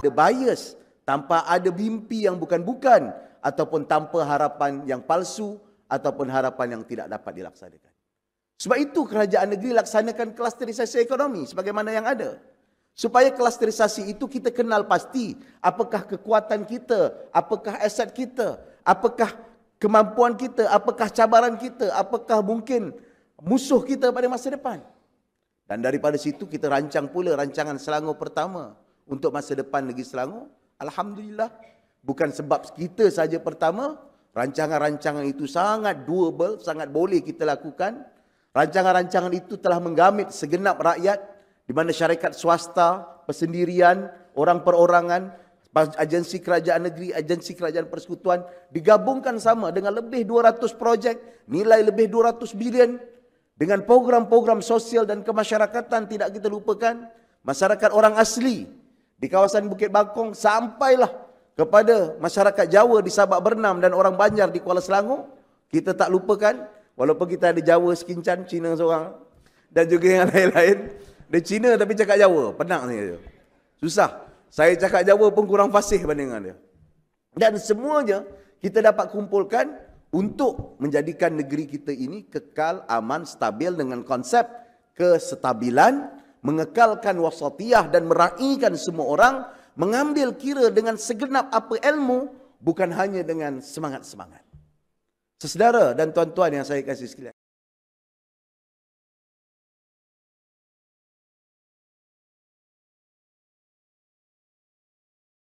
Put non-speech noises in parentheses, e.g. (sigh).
ada bias, tanpa ada mimpi yang bukan-bukan ataupun tanpa harapan yang palsu ataupun harapan yang tidak dapat dilaksanakan. Sebab itu kerajaan negeri laksanakan klasterisasi ekonomi sebagaimana yang ada. Supaya klasterisasi itu kita kenal pasti apakah kekuatan kita, apakah aset kita, apakah kemampuan kita, apakah cabaran kita, apakah mungkin musuh kita pada masa depan. Dan daripada situ kita rancang pula rancangan Selangor pertama untuk masa depan negeri Selangor? Alhamdulillah. Bukan sebab kita saja pertama, rancangan-rancangan itu sangat doable, sangat boleh kita lakukan. Rancangan-rancangan itu telah menggamit segenap rakyat di mana syarikat swasta, persendirian, orang perorangan, agensi kerajaan negeri, agensi kerajaan persekutuan digabungkan sama dengan lebih 200 projek nilai lebih 200 bilion dengan program-program sosial dan kemasyarakatan tidak kita lupakan masyarakat orang asli di kawasan Bukit Bakong sampailah kepada masyarakat Jawa di Sabak Bernam dan orang Banjar di Kuala Selangor kita tak lupakan walaupun kita ada Jawa sekincan Cina seorang dan juga yang (laughs) lain-lain dia Cina tapi cakap Jawa penak ni dia susah saya cakap Jawa pun kurang fasih bandingan dia dan semuanya kita dapat kumpulkan untuk menjadikan negeri kita ini kekal aman stabil dengan konsep kestabilan mengekalkan wasatiyah dan meraihkan semua orang, mengambil kira dengan segenap apa ilmu, bukan hanya dengan semangat-semangat. Sesedara dan tuan-tuan yang saya kasih sekalian.